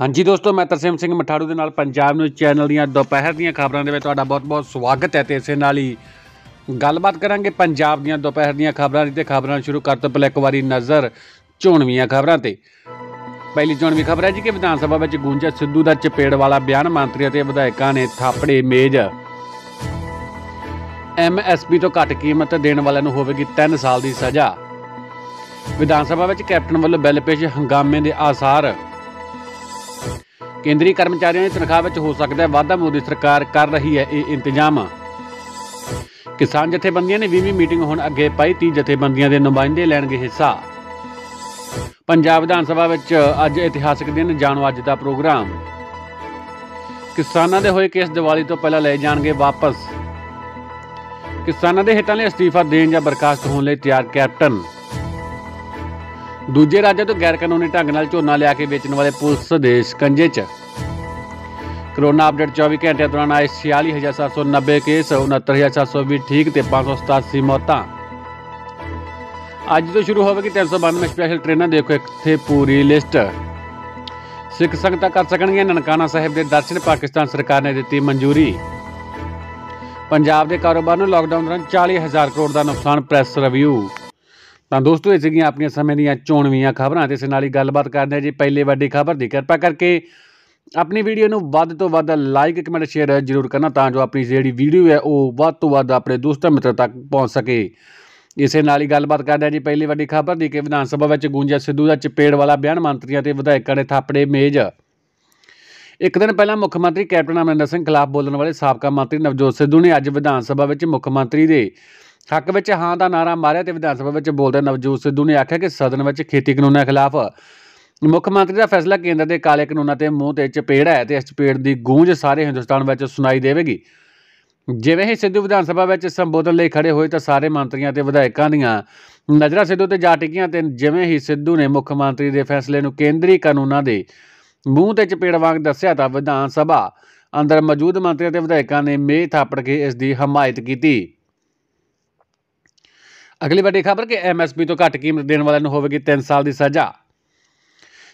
ਹਾਂਜੀ ਦੋਸਤੋ ਮੈਂ ਤਰਸੇਮ ਸਿੰਘ ਮਠਾੜੂ ਦੇ ਨਾਲ ਪੰਜਾਬ ਨਿਊਜ਼ ਚੈਨਲ ਦੀਆਂ ਦੁਪਹਿਰ ਦੀਆਂ ਖਬਰਾਂ ਦੇ ਵਿੱਚ ਤੁਹਾਡਾ ਬਹੁਤ-ਬਹੁਤ ਸਵਾਗਤ ਹੈ ਤੇ ਇਸੇ ਨਾਲ ਹੀ ਗੱਲਬਾਤ ਕਰਾਂਗੇ ਪੰਜਾਬ ਦੀਆਂ ਦੁਪਹਿਰ ਦੀਆਂ ਖਬਰਾਂ ਦੀ ਤੇ ਖਬਰਾਂ ਸ਼ੁਰੂ ਕਰਨ ਤੋਂ ਪਹਿਲਾਂ ਇੱਕ ਵਾਰੀ ਨਜ਼ਰ ਝੋਣਵੀਆਂ ਖਬਰਾਂ ਤੇ ਪਹਿਲੀ ਝੋਣਵੀ ਖਬਰ ਹੈ ਜੀ ਕਿ ਵਿਧਾਨ ਸਭਾ ਵਿੱਚ ਗੂੰਜਾ ਸਿੱਧੂ ਦਾ ਚਪੇੜ ਵਾਲਾ ਬਿਆਨ ਮੰਤਰੀ ਅਤੇ ਵਿਧਾਇਕਾਂ ਨੇ ਥਾਪੜੇ ਮੇਜ਼ ਐਮਐਸਪੀ ਤੋਂ ਘੱਟ ਕੀਮਤ ਦੇਣ ਵਾਲਿਆਂ ਨੂੰ ਹੋਵੇਗੀ 3 ਸਾਲ ਦੀ ਸਜ਼ਾ ਵਿਧਾਨ ਸਭਾ ਵਿੱਚ ਕੈਪਟਨ ਵੱਲੋਂ ਬਿੱਲ ਪੇਸ਼ ਹੰਗਾਮੇ ਦੇ ਆਸਾਰ ਕੇਂਦਰੀ ਕਰਮਚਾਰੀਆਂ ਦੀ ਤਨਖਾਹ ਵਿੱਚ ਹੋ ਸਕਦਾ ਹੈ ਵਾਧਾ ਮੋਦੀ ਸਰਕਾਰ ਕਰ ਰਹੀ ਹੈ ਇਹ ਇੰਤਜ਼ਾਮ ਕਿਸਾਨ ਜਥੇਬੰਦੀਆਂ ਨੇ 20ਵੀਂ ਮੀਟਿੰਗ ਹੁਣ ਅੱਗੇ ਪਾਈ 30 ਜਥੇਬੰਦੀਆਂ ਦੇ ਨੁਮਾਇੰਦੇ ਲੈਣਗੇ ਹਿੱਸਾ ਪੰਜਾਬ ਵਿਧਾਨ ਸਭਾ ਵਿੱਚ ਅੱਜ ਇਤਿਹਾਸਕ ਦਿਨ ਜਾਣੋ ਅੱਜ ਦਾ ਪ੍ਰੋਗਰਾਮ ਕਿਸਾਨਾਂ ਦੇ ਹੋਏ ਕੇਸ ਦੀਵਾਲੀ ਤੋਂ ਪਹਿਲਾਂ ਲੈ ਜਾਣਗੇ ਵਾਪਸ ਕਿਸਾਨਾਂ ਦੇ ਹਿੱਤਾਂ ਲਈ ਅਸਤੀਫਾ ਦੇਣ ਜਾਂ ਬਰਖਾਸਤ ਹੋਣ ਲਈ ਤਿਆਰ ਕੈਪਟਨ ਦੂਜੇ ਰਾਜਾਂ ਤੋਂ ਗੈਰ ਕਾਨੂੰਨੀ ਢੰਗ ਨਾਲ ਝੋਨਾ ਲਿਆ ਕੇ ਵੇਚਣ ਵਾਲੇ ਪੁਲਿਸ ਦੇ ਸ਼ਿਕੰਜੇ 'ਚ ਕਰੋਨਾ ਅਪਡੇਟ 24 ਘੰਟੇ ਦੌਰਾਨ ਆਏ 46790 ਕੇਸ 69420 ਠੀਕ ਤੇ 587 ਮੌਤਾਂ ਅੱਜ ਤੋਂ ਸ਼ੁਰੂ ਹੋਵੇਗੀ 392 ਸਪੈਸ਼ਲ ਟ੍ਰੇਨਾਂ ਦੇਖੋ ਇੱਥੇ ਪੂਰੀ ਲਿਸਟ ਸਿੱਖ ਸੰਗਤਾਂ ਕਰ ਸਕਣਗੀਆਂ ਨਨਕਾਣਾ ਸਾਹਿਬ ਦੇ ਦਰਸ਼ਨ ਪਾਕਿਸਤਾਨ ਸਰਕਾਰ ਨੇ ਦਿੱਤੀ ਮਨਜ਼ੂਰੀ ਪੰਜਾਬ ਦੇ ਕਾਰੋਬਾਰ ਨੂੰ ਲਾਕਡਾਊਨ ਦੌਰਾਨ 40000 ਕਰੋੜ ਦਾ ਨੁਕਸਾਨ ਪ੍ਰੈਸ ਰਿਵਿਊ ਤਾਂ ਦੋਸਤੋ ਇਹ ਸੀਗੀਆਂ ਆਪਣੀਆਂ ਸਮੇਂ ਦੀਆਂ ਚੋਣਵੀਆਂ ਖਬਰਾਂ ਤੇ ਇਸ ਨਾਲ ਹੀ ਗੱਲਬਾਤ ਕਰਦੇ ਹਾਂ ਜੀ ਪਹਿਲੇ ਵੱਡੀ ਖਬਰ ਦੀ ਕਿਰਪਾ ਕਰਕੇ ਆਪਣੀ ਵੀਡੀਓ ਨੂੰ ਵੱਧ ਤੋਂ ਵੱਧ ਲਾਈਕ ਕਮੈਂਟ ਸ਼ੇਅਰ ਜ਼ਰੂਰ ਕਰਨਾ ਤਾਂ ਜੋ ਆਪਣੀ ਜਿਹੜੀ ਵੀਡੀਓ ਹੈ ਉਹ ਵੱਧ ਤੋਂ ਵੱਧ ਆਪਣੇ ਦੋਸਤਾਂ ਮਿੱਤਰਾਂ ਤੱਕ ਪਹੁੰਚ ਸਕੇ ਇਸੇ ਨਾਲ ਹੀ ਗੱਲਬਾਤ ਕਰਦੇ ਹਾਂ ਜੀ ਪਹਿਲੀ ਵੱਡੀ ਖਬਰ ਦੀ ਕਿ ਵਿਧਾਨ ਸਭਾ ਵਿੱਚ ਗੂੰਜਿਆ ਸਿੱਧੂ ਦਾ ਚਪੇੜ ਵਾਲਾ ਬਿਆਨ ਮੰਤਰੀਆਂ ਤੇ ਵਿਧਾਇਕਾਂ ਨੇ ਥਾਪੜੇ ਮੇਜ਼ ਇੱਕ ਦਿਨ ਪਹਿਲਾਂ ਮੁੱਖ ਮੰਤਰੀ ਕੈਪਟਨ ਅਮਰਿੰਦਰ ਸਿੰਘ ਖਿਲਾਫ ਬੋਲਣ ਵਾਲੇ ਸਾਬਕਾ ਮੰਤਰੀ ਨਵਜੋਤ ਸਿੱਧੂ ਨੇ ਅੱਜ ਵਿਧਾਨ ਸਭਾ ਵਿੱਚ ਮੁੱਖ ਮੰਤਰੀ ਦੇ ਹੱਕ ਵਿੱਚ ਹਾਂ ਦਾ ਨਾਰਾ ਮਾਰਿਆ ਤੇ ਵਿਧਾਨ ਸਭਾ ਵਿੱਚ ਬੋਲਦੇ ਨਵਜੋਤ ਸਿੱਧੂ ਨੇ ਆਖਿਆ ਕਿ ਸਦਨ ਵਿੱਚ ਖੇਤੀ ਕਾਨੂੰਨਾਂ ਖਿਲਾਫ ਮੁੱਖ ਮੰਤਰੀ ਦਾ ਫੈਸਲਾ ਕੇਂਦਰ ਦੇ ਕਾਲੇ ਕਾਨੂੰਨਾਂ ਤੇ ਮੂੰਹ ਤੇ ਚਪੇੜ ਹੈ ਤੇ ਇਸ ਚਪੇੜ ਦੀ ਗੂੰਜ ਸਾਰੇ ਹਿੰਦੁਸਤਾਨ ਵਿੱਚ ਸੁਣਾਈ ਦੇਵੇਗੀ ਜਿਵੇਂ ਹੀ ਸਿੱਧੂ ਵਿਧਾਨ ਸਭਾ ਵਿੱਚ ਸੰਬੋਧਨ ਲਈ ਖੜੇ ਹੋਏ ਤਾਂ ਸਾਰੇ ਮੰਤਰੀਆਂ ਤੇ ਵਿਧਾਇਕਾਂ ਦੀਆਂ ਨਜ਼ਰਾਂ ਸਿੱਧੂ ਤੇ ਜਾ ਟਿਕੀਆਂ ਤੇ ਜਿਵੇਂ ਹੀ ਸਿੱਧੂ ਨੇ ਮੁੱਖ ਮੰਤਰੀ ਦੇ ਫੈਸਲੇ ਨੂੰ ਕੇਂਦਰੀ ਕਾਨੂੰਨਾਂ ਦੇ ਮੂੰਹ ਤੇ ਚਪੇੜ ਵਾਂਗ ਦੱਸਿਆ ਤਾਂ ਵਿਧਾਨ ਸਭਾ ਅੰਦਰ ਮੌਜੂਦ ਮੰਤਰੀਆਂ ਤੇ ਵਿਧਾਇਕਾਂ ਨੇ ਮੇਹ ਥਾਪੜ ਕੇ ਇਸ ਦੀ ਹਮਾਇਤ ਕੀਤੀ ਅਗਲੀ ਵੱਡੀ ਖਬਰ ਕਿ ਐਮਐਸਪੀ ਤੋਂ ਘੱਟ ਕੀਮਤ ਦੇਣ ਵਾਲਿਆਂ ਨੂੰ ਹੋਵੇਗੀ 3 ਸਾਲ ਦੀ ਸਜ਼ਾ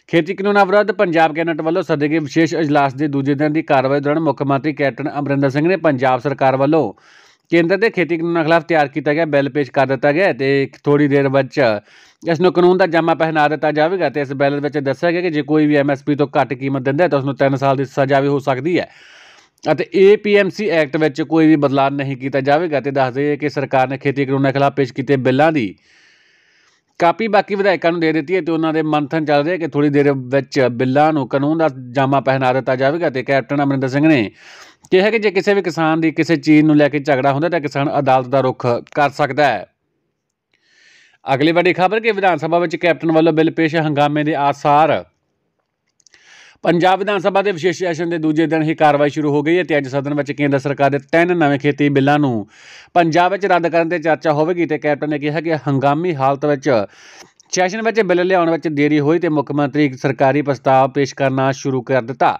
ਖੇਤੀ ਕਾਨੂੰਨਾਂ ਵਿਰੁੱਧ ਪੰਜਾਬ ਕੈਬਨਿਟ ਵੱਲੋਂ ਸੱਦੇ ਗਏ ਵਿਸ਼ੇਸ਼ ਅਜਲਾਸ ਦੇ ਦੂਜੇ ਦਿਨ ਦੀ ਕਾਰਵਾਈ ਦੌਰਾਨ ਮੁੱਖ ਮੰਤਰੀ ਕੈਪਟਨ ਅਮਰਿੰਦਰ ਸਿੰਘ ਨੇ ਪੰਜਾਬ ਸਰਕਾਰ ਵੱਲੋਂ ਕੇਂਦਰ ਦੇ ਖੇਤੀ ਕਾਨੂੰਨਾਂ ਖਿਲਾਫ ਤਿਆਰ ਕੀਤਾ ਗਿਆ ਬਿੱਲ ਪੇਸ਼ ਕਰ ਦਿੱਤਾ ਗਿਆ ਤੇ ਥੋੜੀ ਦੇਰ ਵਿੱਚ ਇਸ ਨੂੰ ਕਾਨੂੰਨ ਦਾ ਜਾਮਾ ਪਹਿਨਾ ਦਿੱਤਾ ਜਾਵੇਗਾ ਤੇ ਇਸ ਬਿੱਲ ਵਿੱਚ ਦੱਸਿਆ ਗਿਆ ਕਿ ਜੇ ਕੋਈ ਵੀ ਐਮਐਸਪੀ ਤੋਂ ਘੱਟ ਕੀਮਤ ਦਿੰਦਾ ਹੈ ਤਾਂ ਉਸ ਨੂੰ 3 ਸਾਲ ਦੀ ਸਜ਼ਾ ਵੀ ਹੋ ਸਕਦੀ ਹੈ ਅਤੇ ਏਪੀਐਮਸੀ ਐਕਟ ਵਿੱਚ ਕੋਈ ਵੀ ਬਦਲਾਅ ਨਹੀਂ ਕੀਤਾ ਜਾਵੇਗਾ ਤੇ ਦੱਸ ਦਈਏ ਕਿ ਸਰਕਾਰ ਨੇ ਖੇਤੀ ਕਾਨੂੰਨਾਂ ਖਿਲਾਫ ਪੇਸ਼ ਕੀਤੇ ਬਿੱਲਾਂ ਦੀ ਕਾਪੀ ਬਾਕੀ ਵਿਧਾਇਕਾਂ ਨੂੰ ਦੇ ਦਿੱਤੀ ਹੈ ਤੇ ਉਹਨਾਂ ਦੇ ਮੰਥਨ ਚੱਲ ਰਿਹਾ ਕਿ ਥੋੜੀ ਦੇਰ ਵਿੱਚ ਬਿੱਲਾਂ ਨੂੰ ਕਾਨੂੰਨ ਦਾ ਜਾਮਾ ਪਹਿਨਾ ਦਿੱਤਾ ਜਾਵੇਗਾ ਤੇ ਕੈਪਟਨ ਅਮਰਿੰਦਰ ਸਿੰਘ ਨੇ ਕਿਹਾ ਕਿ ਜੇ ਕਿਸੇ ਵੀ ਕਿਸਾਨ ਦੀ ਕਿਸੇ ਚੀਜ਼ ਨੂੰ ਲੈ ਕੇ ਝਗੜਾ ਹੁੰਦਾ ਤਾਂ ਕਿਸਾਨ ਅਦਾਲਤ ਦਾ ਰੁਖ ਕਰ ਸਕਦਾ ਹੈ ਅਗਲੀ ਵੱਡੀ ਖਬਰ ਕਿ ਵਿਧਾਨ ਸਭਾ ਵਿੱਚ ਕੈਪਟਨ ਵੱਲੋਂ ਬਿੱਲ ਪੇਸ਼ ਹੰਗਾਮੇ ਦੇ ਆਸਾਰ ਪੰਜਾਬ ਵਿਧਾਨ ਸਭਾ ਦੇ ਵਿਸ਼ੇਸ਼ ਸੈਸ਼ਨ ਦੇ ਦੂਜੇ ਦਿਨ ਹੀ ਕਾਰਵਾਈ ਸ਼ੁਰੂ ਹੋ ਗਈ ਹੈ ਤੇ ਅੱਜ ਸਦਨ ਵਿੱਚ ਕੇਂਦਰ ਸਰਕਾਰ ਦੇ ਤਿੰਨ ਨਵੇਂ ਖੇਤੀ ਬਿੱਲਾਂ ਨੂੰ ਪੰਜਾਬ ਵਿੱਚ ਰੱਦ ਕਰਨ ਤੇ ਚਰਚਾ ਹੋਵੇਗੀ ਤੇ ਕੈਪਟਨ ਨੇ ਕਿਹਾ ਕਿ ਹੰਗਾਮੀ ਹਾਲਤ ਵਿੱਚ ਸੈਸ਼ਨ ਵਿੱਚ ਬਿੱਲ ਲਿਆਉਣ ਵਿੱਚ ਦੇਰੀ ਹੋਈ ਤੇ ਮੁੱਖ ਮੰਤਰੀ ਸਰਕਾਰੀ ਪ੍ਰਸਤਾਵ ਪੇਸ਼ ਕਰਨਾ ਸ਼ੁਰੂ ਕਰ ਦਿੱਤਾ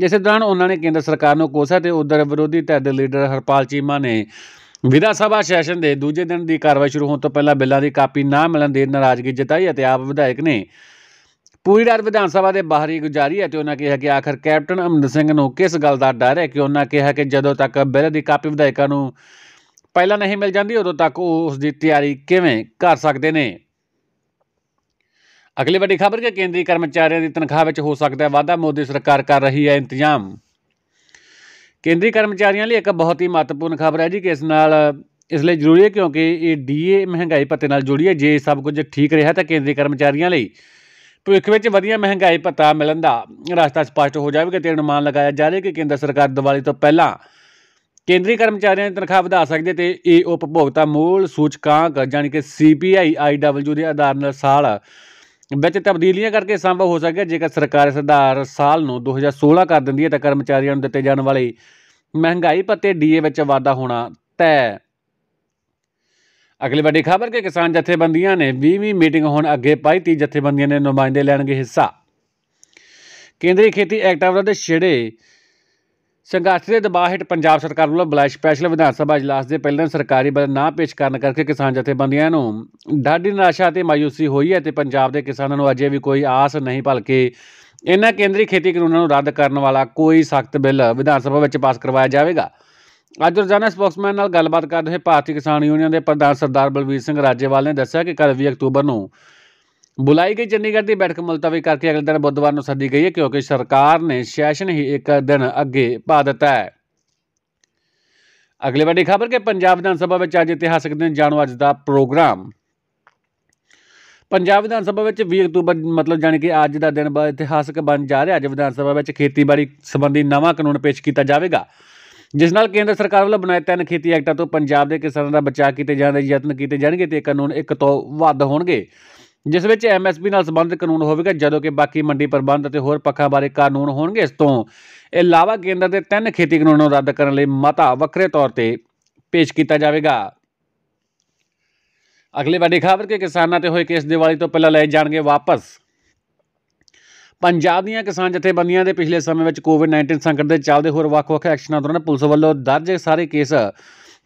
ਜਿਸ ਦੌਰਾਨ ਉਹਨਾਂ ਨੇ ਕੇਂਦਰ ਸਰਕਾਰ ਨੂੰ ਕੋਸਾ ਤੇ ਉਧਰ ਵਿਰੋਧੀ ਧਿਰ ਦੇ ਲੀਡਰ ਹਰਪਾਲ ਚੀਮਾ ਨੇ ਵਿਧਾਨ ਸਭਾ ਸੈਸ਼ਨ ਦੇ ਦੂਜੇ ਦਿਨ ਦੀ ਕਾਰਵਾਈ ਸ਼ੁਰੂ ਹੋਣ ਤੋਂ ਪਹਿਲਾਂ ਬਿੱਲਾਂ ਦੀ ਕਾਪੀ ਨਾ ਮਿਲਣ ਦੇ ਨਾਰਾਜ਼ਗੀ ਜਤਾਈ ਅਤੇ ਆਪ ਵਿਧਾਇਕ ਨੇ ਪੂਰੀ ਰਾਤ ਵਿਧਾਨ ਸਭਾ ਦੇ ਬਾਹਰ ਹੀ ਗੁਜ਼ਾਰੀ ਹੈ ਤੇ ਉਹਨਾਂ ਕਿਹਾ ਕਿ ਆਖਰ ਕੈਪਟਨ ਅਮਨ ਸਿੰਘ ਨੂੰ ਕਿਸ ਗੱਲ ਦਾ ਡਰ ਹੈ ਕਿ ਉਹਨਾਂ ਕਿਹਾ ਕਿ ਜਦੋਂ ਤੱਕ ਬਿੱਲ ਦੀ ਕਾਪੀ ਵਿਧਾਇਕਾਂ ਨੂੰ ਪਹਿਲਾਂ ਨਹੀਂ ਮਿਲ ਜਾਂਦੀ ਉਦੋਂ ਤੱਕ ਉਹ ਉਸ ਦੀ ਤਿਆਰੀ ਕਿਵੇਂ ਕਰ ਸਕਦੇ ਨੇ ਅਗਲੀ ਵੱਡੀ ਖਬਰ ਕਿ ਕੇਂਦਰੀ ਕਰਮਚਾਰੀਆਂ ਦੀ ਤਨਖਾਹ ਵਿੱਚ ਹੋ ਸਕਦਾ ਹੈ ਵਾਧਾ ਮੋਦੀ ਸਰਕਾਰ ਕਰ ਰਹੀ ਹੈ ਇੰਤਜ਼ਾਮ ਕੇਂਦਰੀ ਕਰਮਚਾਰੀਆਂ ਲਈ ਇੱਕ ਬਹੁਤ ਹੀ ਮਹੱਤਵਪੂਰਨ ਖਬਰ ਹੈ ਜੀ ਕਿ ਇਸ ਨਾਲ ਇਸ ਲਈ ਜ਼ਰੂਰੀ ਹੈ ਕਿਉਂਕਿ ਇਹ ਡੀਏ ਮਹਿੰਗਾਈ ਪੱਤੇ ਨਾਲ ਜੁੜੀ ਹੈ ਜੇ ਸਭ ਕੁਝ ਠੀਕ ਰਿਹਾ ਤਾਂ ਕੇਂਦਰੀ ਕਰਮਚਾਰੀਆਂ ਲਈ ਭਵਿੱਖ ਵਿੱਚ ਵਧੀਆ ਮਹਿੰਗਾਈ ਪਤਾ ਮਿਲਣ ਦਾ ਰਸਤਾ ਸਪਸ਼ਟ ਹੋ ਜਾਵੇਗਾ ਤੇ ਅਨੁਮਾਨ ਲਗਾਇਆ ਜਾ ਰਿਹਾ ਕਿ ਕੇਂਦਰ ਸਰਕਾਰ ਦੀਵਾਲੀ ਤੋਂ ਪਹਿਲਾਂ ਕੇਂਦਰੀ ਕਰਮਚਾਰੀਆਂ ਦੀ ਤਨਖਾਹ ਵਧਾ ਸਕਦੀ ਹੈ ਤੇ ਇਹ ਉਪਭੋਗਤਾ ਮੂਲ ਸੂਚਕਾਂਕ ਜਾਨੀ ਕਿ ਸੀਪੀਆਈ ਆਈਡਬਲਯੂ ਦੇ ਆਧਾਰ ਨਾਲ ਸਾਲ ਵਿੱਚ ਤਬਦੀਲੀਆਂ ਕਰਕੇ ਸੰਭਵ ਹੋ ਸਕਿਆ ਜੇਕਰ ਸਰਕਾਰ ਇਸ ਆਧਾਰ ਸਾਲ ਨੂੰ 2016 ਕਰ ਦਿੰਦੀ ਹੈ ਤਾਂ ਕਰਮਚਾਰੀਆਂ ਨੂੰ ਦਿੱਤੇ ਜਾਣ ਵਾਲੇ ਮਹਿੰਗਾਈ ਭੱਤੇ ਡੀਏ ਵਿੱਚ ਵਾਧਾ ਹੋਣਾ ਤੈਅ ਅਗਲੀ ਵੱਡੀ ਖਬਰ ਕਿ ਕਿਸਾਨ ਜਥੇਬੰਦੀਆਂ ਨੇ 20ਵੀਂ ਮੀਟਿੰਗ ਹੁਣ ਅੱਗੇ ਪਾਈ 30 ਜਥੇਬੰਦੀਆਂ ਨੇ ਨੁਮਾਇੰਦੇ ਲੈਣਗੇ ਹਿੱਸਾ ਕੇਂਦਰੀ ਖੇਤੀ ਐਕਟ ਦੇ ਛੇੜੇ ਸੰਘਰਸ਼ ਦੇ ਦਬਾਅ ਹੇਠ ਪੰਜਾਬ ਸਰਕਾਰ ਵੱਲੋਂ ਬੁਲਾਏ ਸਪੈਸ਼ਲ ਵਿਧਾਨ ਸਭਾ ਇਜਲਾਸ ਦੇ ਪਹਿਲਾਂ ਸਰਕਾਰੀ ਬਜਟ ਨਾ ਪੇਸ਼ ਕਰਨ ਕਰਕੇ ਕਿਸਾਨ ਜਥੇਬੰਦੀਆਂ ਨੂੰ ਡਾਢੀ ਨਿਰਾਸ਼ਾ ਤੇ ਮਾਯੂਸੀ ਹੋਈ ਹੈ ਤੇ ਪੰਜਾਬ ਦੇ ਕਿਸਾਨਾਂ ਨੂੰ ਅਜੇ ਵੀ ਕੋਈ ਆਸ ਨਹੀਂ ਭਲਕੇ ਇਹਨਾਂ ਕੇਂਦਰੀ ਖੇਤੀ ਕਾਨੂੰਨਾਂ ਨੂੰ ਰੱਦ ਕਰਨ ਵਾਲਾ ਕੋਈ ਸਖਤ ਬਿੱਲ ਵਿਧਾਨ ਸਭਾ ਵਿੱਚ ਪਾਸ ਕਰਵਾਇਆ ਜਾਵੇਗਾ ਅੱਜ ਰੋਜ਼ਾਨਾ ਸਪੋਕਸਮੈਨ ਨਾਲ ਗੱਲਬਾਤ ਕਰਦੇ ਹੋਏ ਭਾਰਤੀ ਕਿਸਾਨ ਯੂਨੀਅਨ ਦੇ ਪ੍ਰਧਾਨ ਸਰਦਾਰ ਬਲਵੀਰ ਸਿੰਘ ਰਾਜੇਵਾਲ ਨੇ ਦੱਸਿਆ ਕਿ ਕੱਲ 20 ਅਕਤੂਬਰ ਨੂੰ ਬੁਲਾਈ ਗਈ ਚੰਡੀਗੜ੍ਹ ਦੀ ਬੈਠਕ ਮੁਲਤਵੀ ਕਰਕੇ ਅਗਲੇ ਦਿਨ ਬੁੱਧਵਾਰ ਨੂੰ ਸੱਦੀ ਗਈ ਹੈ ਕਿਉਂਕਿ ਸਰਕਾਰ ਨੇ ਸੈਸ਼ਨ ਹੀ ਇੱਕ ਦਿਨ ਅੱਗੇ ਪਾ ਦਿੱਤਾ ਹੈ ਅਗਲੀ ਵੱਡੀ ਖਬਰ ਕਿ ਪੰਜਾਬ ਵਿਧਾਨ ਸਭਾ ਵਿੱਚ ਅੱਜ ਇਤਿਹਾਸਕ ਦਿਨ ਜਾਣੋ ਅੱਜ ਦਾ ਪ੍ਰੋਗਰਾਮ ਪੰਜਾਬ ਵਿਧਾਨ ਸਭਾ ਵਿੱਚ 20 ਅਕਤੂਬਰ ਮਤਲਬ ਜਾਨੀ ਕਿ ਅੱਜ ਦਾ ਦਿਨ ਇਤਿਹਾਸਕ ਬਣ ਜਾ ਰਿਹਾ ਅੱਜ ਵਿਧਾਨ ਸਭਾ ਵਿੱਚ ਖੇਤੀਬਾੜੀ ਸੰਬੰਧੀ ਨਵਾਂ ਕਾਨੂੰਨ ਪੇਸ਼ ਕੀਤਾ ਜਾਵੇਗਾ ਜਿਸ ਨਾਲ ਕੇਂਦਰ ਸਰਕਾਰ ਵੱਲੋਂ ਬਣਾਏ ਤਿੰਨ ਖੇਤੀ ਐਕਟਾਂ ਤੋਂ ਪੰਜਾਬ ਦੇ ਕਿਸਾਨਾਂ ਦਾ ਬਚਾਅ ਕੀਤੇ ਜਾਣ ਦੇ ਯਤਨ ਕੀਤੇ ਜਾਣਗੇ ਤੇ ਕਾਨੂੰਨ ਇੱਕ ਤੋਂ ਵੱਧ ਹੋਣਗੇ ਜਿਸ ਵਿੱਚ ਐਮਐਸਪੀ ਨਾਲ ਸੰਬੰਧਿਤ ਕਾਨੂੰਨ ਹੋਵੇਗਾ ਜਦੋਂ ਕਿ ਬਾਕੀ ਮੰਡੀ ਪ੍ਰਬੰਧ ਅਤੇ ਹੋਰ ਪੱਖਾਂ ਬਾਰੇ ਕਾਨੂੰਨ ਹੋਣਗੇ ਇਸ ਤੋਂ ਇਲਾਵਾ ਕੇਂਦਰ ਦੇ ਤਿੰਨ ਖੇਤੀ ਕਾਨੂੰਨਾਂ ਨੂੰ ਰੱਦ ਕਰਨ ਲਈ ਮਤਾ ਵੱਖਰੇ ਤੌਰ ਤੇ ਪੇਸ਼ ਕੀਤਾ ਜਾਵੇਗਾ ਅਗਲੇ ਵਾਰੀ ਖਬਰ ਕਿ ਕਿਸਾਨਾਂ ਤੇ ਹੋਏ ਕੇਸ ਦੀਵਾਲੀ ਤੋਂ ਪਹਿਲਾਂ ਲੈ ਜਾਣਗੇ ਵਾਪਸ ਪੰਜਾਬ ਦੀਆਂ ਕਿਸਾਨ ਜਥੇਬੰਦੀਆਂ ਦੇ ਪਿਛਲੇ ਸਮੇਂ ਵਿੱਚ ਕੋਵਿਡ-19 ਸੰਕਟ ਦੇ ਚੱਲਦੇ ਹੋਰ ਵੱਖ-ਵੱਖ ਐਕਸ਼ਨਾਂ ਦੌਰਾਨ ਪੁਲਿਸ ਵੱਲੋਂ ਦਰਜ ਸਾਰੇ ਕੇਸ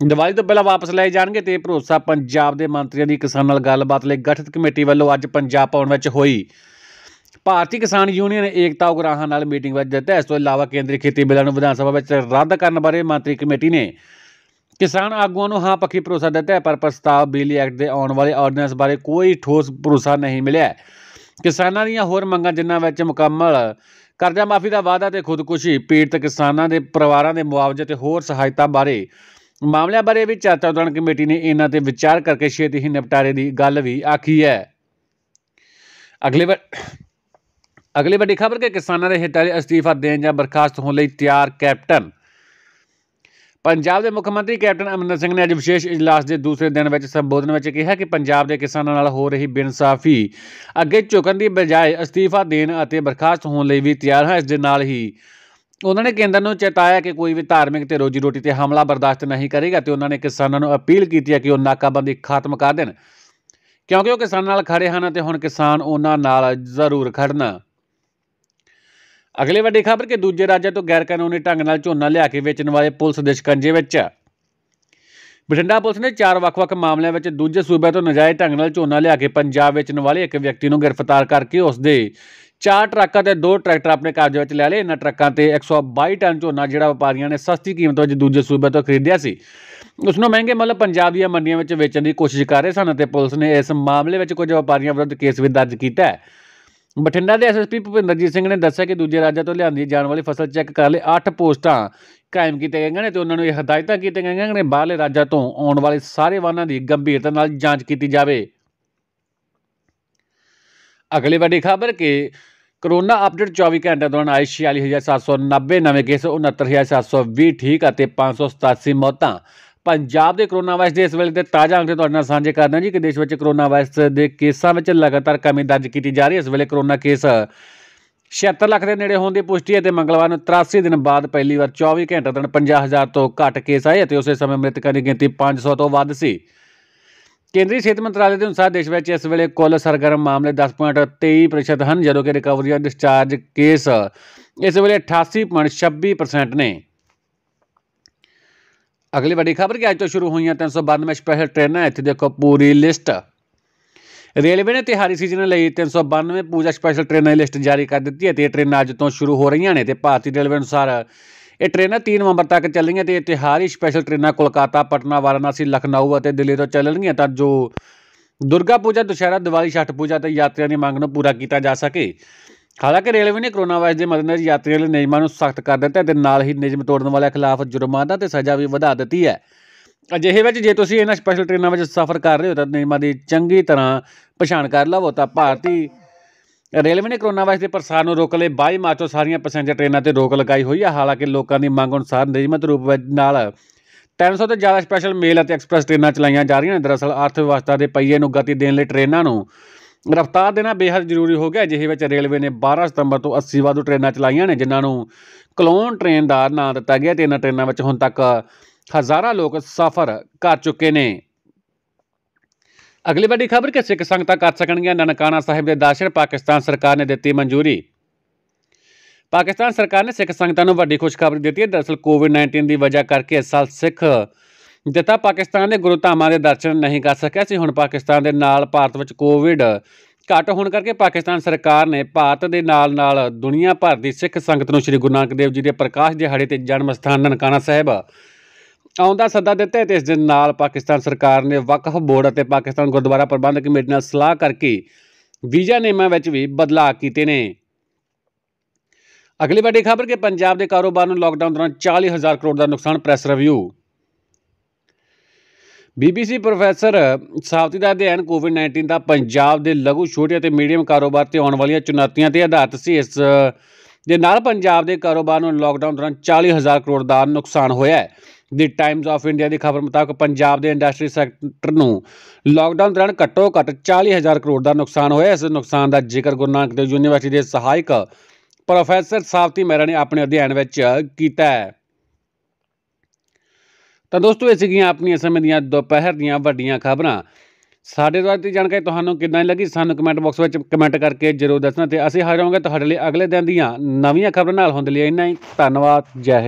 ਦਿਵਾਲੀ ਤੋਂ ਪਹਿਲਾਂ ਵਾਪਸ ਲਏ ਜਾਣਗੇ ਤੇ ਭਰੋਸਾ ਪੰਜਾਬ ਦੇ ਮੰਤਰੀਆਂ ਦੀ ਕਿਸਾਨ ਨਾਲ ਗੱਲਬਾਤ ਲਈ ਗਠਿਤ ਕਮੇਟੀ ਵੱਲੋਂ ਅੱਜ ਪੰਜਾਬ ਆਉਣ ਵਿੱਚ ਹੋਈ ਭਾਰਤੀ ਕਿਸਾਨ ਯੂਨੀਅਨ ਏਕਤਾ ਉਗਰਾਹਾਂ ਨਾਲ ਮੀਟਿੰਗ ਵਿੱਚ ਦਿੱਤਾ ਇਸ ਤੋਂ ਇਲਾਵਾ ਕੇਂਦਰੀ ਖੇਤੀ ਬਿੱਲਾਂ ਨੂੰ ਵਿਧਾਨ ਸਭਾ ਵਿੱਚ ਰੱਦ ਕਰਨ ਬਾਰੇ ਮੰਤਰੀ ਕਮੇਟੀ ਨੇ ਕਿਸਾਨ ਆਗੂਆਂ ਨੂੰ ਹਾਂ ਪੱਕੀ ਭਰੋਸਾ ਦਿੱਤਾ ਪਰ ਪ੍ਰਸਤਾਵ ਬਿੱਲ ਐਕਟ ਦੇ ਆਉਣ ਵਾਲੇ ਆਰਡੀਨੈਂਸ ਬਾਰੇ ਕੋਈ ਠੋਸ ਭਰੋਸਾ ਨਹੀਂ ਮਿਲਿਆ ਕਿਸਾਨਾਂ ਦੀਆਂ ਹੋਰ ਮੰਗਾਂ ਜਿਨ੍ਹਾਂ ਵਿੱਚ ਮੁਕੰਮਲ ਕਰਜ਼ਾ ਮਾਫੀ ਦਾ ਵਾਅਦਾ ਤੇ ਖੁਦਕੁਸ਼ੀ ਪੀੜਤ ਕਿਸਾਨਾਂ ਦੇ ਪਰਿਵਾਰਾਂ ਦੇ ਮੁਆਵਜ਼ੇ ਤੇ ਹੋਰ ਸਹਾਇਤਾ ਬਾਰੇ ਮਾਮਲਿਆਂ ਬਾਰੇ ਵੀ ਚਰਚਾ ਦੌਰਾਨ ਕਮੇਟੀ ਨੇ ਇਹਨਾਂ ਤੇ ਵਿਚਾਰ ਕਰਕੇ ਛੇਤੀ ਹੀ ਨਿਪਟਾਰੇ ਦੀ ਗੱਲ ਵੀ ਆਖੀ ਹੈ ਅਗਲੇ ਵਾਰ ਅਗਲੀ ਵੱਡੀ ਖਬਰ ਕਿ ਕਿਸਾਨਾਂ ਦੇ ਹਿੱਤਾਂ ਲਈ ਅਸਤੀਫਾ ਦੇਣ ਜਾਂ ਬਰਖਾਸਤ ਹੋਣ ਲਈ ਤਿਆਰ ਕੈਪਟਨ ਪੰਜਾਬ ਦੇ ਮੁੱਖ ਮੰਤਰੀ ਕੈਪਟਨ ਅਮਰਿੰਦਰ ਸਿੰਘ ਨੇ ਅੱਜ ਵਿਸ਼ੇਸ਼ ਇਜਲਾਸ ਦੇ ਦੂਸਰੇ ਦਿਨ ਵਿੱਚ ਸੰਬੋਧਨ ਵਿੱਚ ਕਿਹਾ ਕਿ ਪੰਜਾਬ ਦੇ ਕਿਸਾਨਾਂ ਨਾਲ ਹੋ ਰਹੀ ਬੇਇਨਸਾਫੀ ਅੱਗੇ ਝੁਕਣ ਦੀ ਬਜਾਏ ਅਸਤੀਫਾ ਦੇਣ ਅਤੇ ਬਰਖਾਸਤ ਹੋਣ ਲਈ ਵੀ ਤਿਆਰ ਹਾਂ ਇਸ ਦੇ ਨਾਲ ਹੀ ਉਹਨਾਂ ਨੇ ਕੇਂਦਰ ਨੂੰ ਚੇਤਾਇਆ ਕਿ ਕੋਈ ਵੀ ਧਾਰਮਿਕ ਤੇ ਰੋਜੀ ਰੋਟੀ ਤੇ ਹਮਲਾ ਬਰਦਾਸ਼ਤ ਨਹੀਂ ਕਰੇਗਾ ਤੇ ਉਹਨਾਂ ਨੇ ਕਿਸਾਨਾਂ ਨੂੰ ਅਪੀਲ ਕੀਤੀ ਹੈ ਕਿ ਉਹ ਨਾਕਾਬੰਦੀ ਖਾਤਮ ਕਰ ਦੇਣ ਕਿਉਂਕਿ ਉਹ ਕਿਸਾਨਾਂ ਨਾਲ ਖੜੇ ਹਨ ਅਤੇ ਹੁਣ ਕਿਸਾਨ ਉਹਨਾਂ ਨਾਲ ਜ਼ਰੂਰ ਖੜਨਾ ਅਗਲੇ ਵੱਡੀ ਖਬਰ ਕਿ ਦੂਜੇ ਰਾਜਾਂ ਤੋਂ ਗੈਰ ਕਾਨੂੰਨੀ ਢੰਗ ਨਾਲ ਝੋਨਾ ਲਿਆ ਕੇ ਵੇਚਣ ਵਾਲੇ ਪੁਲਿਸ ਦੇ ਸ਼ਿਕੰਜੇ ਵਿੱਚ ਬਠਿੰਡਾ ਪੁਲਿਸ ਨੇ ਚਾਰ ਵੱਖ-ਵੱਖ ਮਾਮਲਿਆਂ ਵਿੱਚ ਦੂਜੇ ਸੂਬੇ ਤੋਂ ਨਜਾਇਜ਼ ਢੰਗ ਨਾਲ ਝੋਨਾ ਲਿਆ ਕੇ ਪੰਜਾਬ ਵੇਚਣ ਵਾਲੇ ਇੱਕ ਵਿਅਕਤੀ ਨੂੰ ਗ੍ਰਿਫਤਾਰ ਕਰਕੇ ਉਸ ਦੇ ਚਾਰ ਟਰੱਕਾਂ ਤੇ ਦੋ ਟਰੈਕਟਰ ਆਪਣੇ ਕਬਜ਼ੇ ਵਿੱਚ ਲੈ ਲਏ ਇਹਨਾਂ ਟਰੱਕਾਂ ਤੇ 122 ਟਨ ਝੋਨਾ ਜਿਹੜਾ ਵਪਾਰੀਆਂ ਨੇ ਸਸਤੀ ਕੀਮਤ ਵਿੱਚ ਦੂਜੇ ਸੂਬੇ ਤੋਂ ਖਰੀਦਿਆ ਸੀ ਉਸ ਨੂੰ ਮਹਿੰਗੇ ਮੁੱਲ ਪੰਜਾਬ ਦੀਆਂ ਮੰਡੀਆਂ ਵਿੱਚ ਵੇਚਣ ਦੀ ਕੋਸ਼ਿਸ਼ ਕਰ ਰਹੇ ਸਨ ਅਤੇ ਪੁਲਿਸ ਨੇ ਇਸ ਮਾਮਲੇ ਵਿੱਚ ਕੁਝ ਵਪਾਰੀਆਂ ਵਿਰੁੱਧ ਕੇਸ ਵੀ ਦਰਜ ਕੀਤਾ ਹੈ ਬਠਿੰਡਾ ਦੇ ਐਸਐਸਪੀ ਭੁਪਿੰਦਰਜੀਤ ਸਿੰਘ ਨੇ ਦੱਸਿਆ ਕਿ ਦੂਜੇ ਰਾਜਾਂ ਤੋਂ ਲਿਆਂਦੀ ਜਾਣ ਵਾਲੀ ਫਸਲ ਚੈੱਕ ਕਰ ਲਈ 8 ਪੋਸਟਾਂ ਕਾਇਮ ਕੀਤੀਆਂ ਗਈਆਂ ਨੇ ਤੇ ਉਹਨਾਂ ਨੂੰ ਇਹ ਹਦਾਇਤਾਂ ਕੀਤੀਆਂ ਗਈਆਂ ਨੇ ਬਾਹਰਲੇ ਰਾਜਾਂ ਤੋਂ ਆਉਣ ਵਾਲੇ ਸਾਰੇ ਵਾਹਨਾਂ ਦੀ ਗੰਭੀਰਤਾ ਨਾਲ ਜਾਂਚ ਕੀਤੀ ਜਾਵੇ ਅਗਲੀ ਵੱਡੀ ਖਬਰ ਕਿ ਕੋਰੋਨਾ ਅਪਡੇਟ 24 ਘੰਟੇ ਦੌਰਾਨ ਆਏ 46790 ਨਵੇਂ ਕੇਸ 69720 ਠੀਕ ਅਤੇ 587 ਮੌਤਾਂ ਪੰਜਾਬ ਦੇ ਕਰੋਨਾ ਵਾਇਰਸ ਦੇ ਇਸ ਵੇਲੇ ਦੇ ਤਾਜ਼ਾ ਅੰਕੜੇ ਤੁਹਾਡੇ ਨਾਲ ਸਾਂਝੇ ਹਾਂ ਜੀ ਕਿ ਦੇਸ਼ ਵਿੱਚ ਕਰੋਨਾ ਵਾਇਰਸ ਦੇ ਕੇਸਾਂ ਵਿੱਚ ਲਗਾਤਾਰ ਕਮੀ ਦਰਜ ਕੀਤੀ ਜਾ ਰਹੀ ਹੈ ਇਸ ਵੇਲੇ ਕਰੋਨਾ ਕੇਸ 76 ਲੱਖ ਦੇ ਨੇੜੇ ਹੋਣ ਦੀ ਪੁਸ਼ਟੀ ਹੈ ਤੇ ਮੰਗਲਵਾਰ ਨੂੰ 83 ਦਿਨ ਬਾਅਦ ਪਹਿਲੀ ਵਾਰ 24 ਘੰਟੇ ਦੌਰਾਨ 50000 ਤੋਂ ਘੱਟ ਕੇਸ ਆਏ ਅਤੇ ਉਸੇ ਸਮੇਂ ਮ੍ਰਿਤਕਾਂ ਦੀ ਗਿਣਤੀ 500 ਤੋਂ ਵੱਧ ਸੀ ਕੇਂਦਰੀ ਸਿਹਤ ਮੰਤਰਾਲੇ ਦੇ ਅਨੁਸਾਰ ਦੇਸ਼ ਵਿੱਚ ਇਸ ਵੇਲੇ ਕੁੱਲ ਸਰਗਰਮ ਮਾਮਲੇ 10.23% ਹਨ ਜਦੋਂ ਕਿ ਰਿਕਵਰੀ ਐਂਡ ਡਿਸਚਾਰਜ ਕੇਸ ਇਸ ਵੇਲੇ 88.26% ਨੇ ਅਗਲੀ ਵੱਡੀ ਖਬਰ ਕਿ ਅੱਜ ਤੋਂ ਸ਼ੁਰੂ ਹੋਈਆਂ 392 ਸਪੈਸ਼ਲ ਟ੍ਰੇਨਾਂ ਇੱਥੇ ਦੇਖੋ ਪੂਰੀ ਲਿਸਟ ਰੇਲਵੇ ਨੇ ਤਿਹਾਰੀ ਸੀਜ਼ਨ ਲਈ 392 ਪੂਜਾ ਸਪੈਸ਼ਲ ਟ੍ਰੇਨਾਂ ਦੀ ਲਿਸਟ ਜਾਰੀ ਕਰ ਦਿੱਤੀ ਹੈ ਤੇ ਇਹ ਟ੍ਰੇਨਾਂ ਅੱਜ ਤੋਂ ਸ਼ੁਰੂ ਹੋ ਰਹੀਆਂ ਨੇ ਤੇ ਭਾਰਤੀ ਰੇਲਵੇ ਅਨੁਸਾਰ ਇਹ ਟ੍ਰੇਨਾਂ 3 ਨਵੰਬਰ ਤੱਕ ਚੱਲਣਗੀਆਂ ਤੇ ਇਹ ਤਿਹਾਰੀ ਸਪੈਸ਼ਲ ਟ੍ਰੇਨਾਂ ਕੋਲਕਾਤਾ ਪਟਨਾ ਵਾਰਾਣਸੀ ਲਖਨਊ ਅਤੇ ਦਿੱਲੀ ਤੋਂ ਚੱਲਣਗੀਆਂ ਤਾਂ ਜੋ ਦੁਰਗਾ ਪੂਜਾ ਦੁਸ਼ਹਿਰਾ ਦੀਵਾਲੀ ਛਠ ਪੂਜਾ ਤੇ ਯਾਤਰੀਆਂ ਦੀ ਮੰਗ ਨੂੰ ਪੂਰਾ ਕੀਤਾ ਜਾ ਸਕੇ ਹਾਲਾਂਕਿ ਰੇਲਵੇ ਨੇ ਕੋਰੋਨਾ ਵਾਇਰਸ ਦੇ ਮੱਦੇਨਜ਼ਰ ਯਾਤਰੀਆਂ ਲਈ ਨਿਯਮਾਂ ਨੂੰ ਸਖਤ ਕਰ ਦਿੱਤਾ ਤੇ ਨਾਲ ਹੀ ਨਿਯਮ ਤੋੜਨ ਵਾਲਿਆਂ ਖਿਲਾਫ ਜੁਰਮਾਨਾ ਤੇ ਸਜ਼ਾ ਵੀ ਵਧਾ ਦਿੱਤੀ ਹੈ ਅਜਿਹੇ ਵਿੱਚ ਜੇ ਤੁਸੀਂ ਇਹਨਾਂ ਸਪੈਸ਼ਲ ਟ੍ਰੇਨਾਂ ਵਿੱਚ ਸਫ਼ਰ ਕਰ ਰਹੇ ਹੋ ਤਾਂ ਨਿਯਮਾਂ ਦੀ ਚੰਗੀ ਤਰ੍ਹਾਂ ਪਛਾਣ ਕਰ ਲਵੋ ਤਾਂ ਭਾਰਤੀ ਰੇਲਵੇ ਨੇ ਕੋਰੋਨਾ ਵਾਇਰਸ ਦੇ ਪ੍ਰਸਾਰ ਨੂੰ ਰੋਕਣ ਲਈ 22 ਮਾਰਚ ਤੋਂ ਸਾਰੀਆਂ ਪੈਸੇਂਜਰ ਟ੍ਰੇਨਾਂ ਤੇ ਰੋਕ ਲਗਾਈ ਹੋਈ ਹੈ ਹਾਲਾਂਕਿ ਲੋਕਾਂ ਦੀ ਮੰਗ ਅਨੁਸਾਰ ਨਿਯਮਤ ਰੂਪ ਵਿੱਚ ਨਾਲ 300 ਤੋਂ ਜ਼ਿਆਦਾ ਸਪੈਸ਼ਲ ਮੇਲ ਅਤੇ ਐਕਸਪ੍ਰੈਸ ਟ੍ਰੇਨਾਂ ਚਲਾਈਆਂ ਜਾ ਰਹੀਆਂ ਨੇ ਦਰਅਸਲ ਅਰਥ ਵਿਵਸਥਾ ਦੇ ਪਈਏ ਨੂੰ ਗਤੀ ਦੇਣ ਲਈ ਟ੍ਰੇਨਾਂ ਨੂੰ ਰਫਤਾਰ ਦੇਣਾ ਬੇਹੱਦ ਜ਼ਰੂਰੀ ਹੋ ਗਿਆ ਜਿਹੇ ਵਿੱਚ ਰੇਲਵੇ ਨੇ 12 ਸਤੰਬਰ ਤੋਂ 80 ਵਾਧੂ ਟ੍ਰੇਨਾਂ ਚਲਾਈਆਂ ਨੇ ਜਿਨ੍ਹਾਂ ਨੂੰ ਕਲੋਨ ਟ੍ਰੇਨ ਦਾ ਨਾਮ ਦਿੱਤਾ ਗਿਆ ਤੇ ਇਹਨਾਂ ਟ੍ਰੇਨਾਂ ਵਿੱਚ ਹੁਣ ਤੱਕ ਹਜ਼ਾਰਾਂ ਲੋਕ ਸਫ਼ਰ ਕਰ ਚੁੱਕੇ ਨੇ ਅਗਲੀ ਵੱਡੀ ਖਬਰ ਕਿ ਸਿੱਖ ਸੰਗਤਾਂ ਕਰ ਸਕਣਗੀਆਂ ਨਨਕਾਣਾ ਸਾਹਿਬ ਦੇ ਦਰਸ਼ਨ ਪਾਕਿਸਤਾਨ ਸਰਕਾਰ ਨੇ ਦਿੱਤੀ ਮਨਜ਼ੂਰੀ ਪਾਕਿਸਤਾਨ ਸਰਕਾਰ ਨੇ ਸਿੱਖ ਸੰਗਤਾਂ ਨੂੰ ਵੱਡੀ ਖੁਸ਼ਖਬਰੀ ਦਿੱਤੀ ਹੈ ਦਰਸਲ ਕੋਵਿਡ-19 ਦੀ ਵਜ੍ਹਾ ਕਰਕੇ ਇਸ ਸਾਲ ਸਿੱਖ ਦਿੱਤਾ ਪਾਕਿਸਤਾਨ ਦੇ ਗੁਰੂਧਾਮਾਂ ਦੇ ਦਰਸ਼ਨ ਨਹੀਂ ਕਰ ਸਕਿਆ ਸੀ ਹੁਣ ਪਾਕਿਸਤਾਨ ਦੇ ਨਾਲ ਭਾਰਤ ਵਿੱਚ ਕੋਵਿਡ ਘਟ ਹੋਣ ਕਰਕੇ ਪਾਕਿਸਤਾਨ ਸਰਕਾਰ ਨੇ ਭਾਰਤ ਦੇ ਨਾਲ ਨਾਲ ਦੁਨੀਆ ਭਰ ਦੀ ਸਿੱਖ ਸੰਗਤ ਨੂੰ ਸ੍ਰੀ ਗੁਰੂ ਨਾਨਕ ਦੇਵ ਜੀ ਦੇ ਪ੍ਰਕਾਸ਼ ਦਿਹਾੜੇ ਤੇ ਜਨਮ ਸਥਾਨ ਨਨਕਾਣਾ ਸਾਹਿਬ ਆਉਂਦਾ ਸੱਦਾ ਦਿੱਤਾ ਤੇ ਇਸ ਦੇ ਨਾਲ ਪਾਕਿਸਤਾਨ ਸਰਕਾਰ ਨੇ ਵਕਫ ਬੋਰਡ ਅਤੇ ਪਾਕਿਸਤਾਨ ਗੁਰਦੁਆਰਾ ਪ੍ਰਬੰਧਕ ਕਮੇਟੀ ਨਾਲ ਸਲਾਹ ਕਰਕੇ ਵੀਜ਼ਾ ਨਿਯਮਾਂ ਵਿੱਚ ਵੀ ਬਦਲਾਅ ਕੀਤੇ ਨੇ ਅਗਲੀ ਵੱਡੀ ਖਬਰ ਕਿ ਪੰਜਾਬ ਦੇ ਕਾਰੋਬਾਰ ਨੂੰ ਲਾਕਡਾਊਨ ਦੌਰਾਨ 40000 ਕਰੋੜ ਦਾ ਨੁਕਸਾਨ ਪ੍ਰੈਸ ਰਿਵਿਊ ਬੀਬੀਸੀ ਪ੍ਰੋਫੈਸਰ ਸਾਵਤੀ ਦਾ ਅਧਿਐਨ ਕੋਵਿਡ-19 ਦਾ ਪੰਜਾਬ ਦੇ ਲਘੂ ਛੋਟੇ ਅਤੇ ਮੀਡੀਅਮ ਕਾਰੋਬਾਰ ਤੇ ਆਉਣ ਵਾਲੀਆਂ ਚੁਣੌਤੀਆਂ ਤੇ ਆਧਾਰਿਤ ਸੀ ਇਸ ਦੇ ਨਾਲ ਪੰਜਾਬ ਦੇ ਕਾਰੋਬਾਰ ਨੂੰ ਲਾਕਡਾਊਨ ਦੌਰਾਨ 40000 ਕਰੋੜ ਦਾ ਨੁਕਸਾਨ ਹੋਇਆ ਹੈ ਦੀ ਟਾਈਮਜ਼ ਆਫ ਇੰਡੀਆ ਦੀ ਖਬਰ ਮੁਤਾਬਕ ਪੰਜਾਬ ਦੇ ਇੰਡਸਟਰੀ ਸੈਕਟਰ ਨੂੰ ਲਾਕਡਾਊਨ ਦੌਰਾਨ ਘੱਟੋ ਘੱਟ 40000 ਕਰੋੜ ਦਾ ਨੁਕਸਾਨ ਹੋਇਆ ਇਸ ਨੁਕਸਾਨ ਦਾ ਜ਼ਿਕਰ ਗੁਰਨਾਨਕ ਦੇਵ ਯੂਨੀਵਰਸਿਟੀ ਦੇ ਸਹਾਇਕ ਪ੍ਰੋਫੈਸਰ ਸਾਵਤੀ ਮਹਿਰਾ ਨੇ ਆਪਣੇ ਅਧਿਐਨ ਵਿੱਚ ਕੀਤਾ ਹੈ ਤਾਂ ਦੋਸਤੋ ਇਹ ਸੀਗੀਆਂ ਆਪਣੀਆਂ ਸਮੇਂ ਦੀਆਂ ਦੁਪਹਿਰ ਦੀਆਂ ਵੱਡੀਆਂ ਖਬਰਾਂ ਸਾਡੇ ਦੁਆਰਾ ਦੀ ਜਾਣਕਾਰੀ ਤੁਹਾਨੂੰ ਕਿੰਨਾ ਲੱਗੀ ਸਾਨੂੰ ਕਮੈਂਟ ਬਾਕਸ ਵਿੱਚ ਕਮੈਂਟ ਕਰਕੇ ਜਰੂਰ ਦੱਸਣਾ ਤੇ ਅਸੀਂ ਹਾਜ਼ਰ ਹੋਵਾਂਗੇ ਤੁਹਾਡੇ ਲਈ ਅਗਲੇ ਦਿਨ ਦੀਆਂ ਨਵੀਆਂ ਖਬਰਾਂ ਨਾਲ ਹੁੰਦੇ ਲਈ ਇੰਨਾ ਹੀ ਧੰਨਵਾਦ ਜੈ ਹਿੰਦ